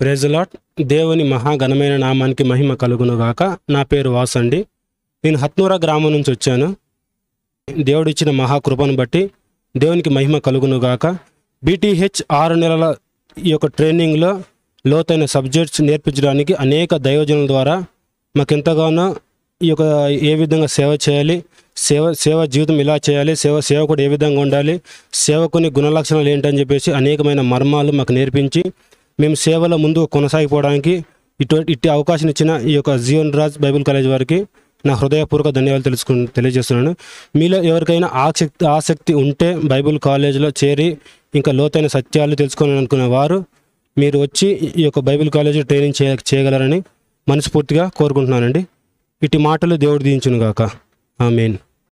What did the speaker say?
ప్రేజలాట్ దేవుని మహాఘనమైన నామానికి మహిమ కలుగునుగాక నా పేరు వాసండి నేను హత్నూరా గ్రామం నుంచి వచ్చాను దేవుడిచ్చిన మహాకృపను బట్టి దేవునికి మహిమ కలుగునుగాక బీటీహెచ్ ఆరు నెలల ఈ యొక్క ట్రైనింగ్లో లోతైన సబ్జెక్ట్స్ నేర్పించడానికి అనేక దయోజనుల ద్వారా మాకెంతగానో ఈ యొక్క ఏ విధంగా సేవ చేయాలి సేవ సేవ జీవితం ఇలా చేయాలి సేవ సేవకుడు ఏ విధంగా ఉండాలి సేవకుని గుణలక్షణాలు ఏంటని చెప్పేసి అనేకమైన మర్మాలు మాకు నేర్పించి మేము సేవలో ముందు కొనసాగిపోవడానికి ఇటు ఇట్టి అవకాశం ఇచ్చిన ఈ యొక్క జీవన్ రాజ్ బైబిల్ కాలేజ్ వారికి నా హృదయపూర్వక ధన్యవాదాలు తెలుసుకు తెలియజేస్తున్నాను మీలో ఎవరికైనా ఆసక్తి ఆసక్తి ఉంటే బైబిల్ కాలేజీలో చేరి ఇంకా లోతైన సత్యాలు తెలుసుకోవాలని అనుకునే వారు మీరు వచ్చి ఈ యొక్క బైబిల్ కాలేజీ ట్రైనింగ్ చేయ చేయగలరని మనస్ఫూర్తిగా కోరుకుంటున్నానండి ఇటు మాటలు దేవుడు దీయించును గాక ఆ మెయిన్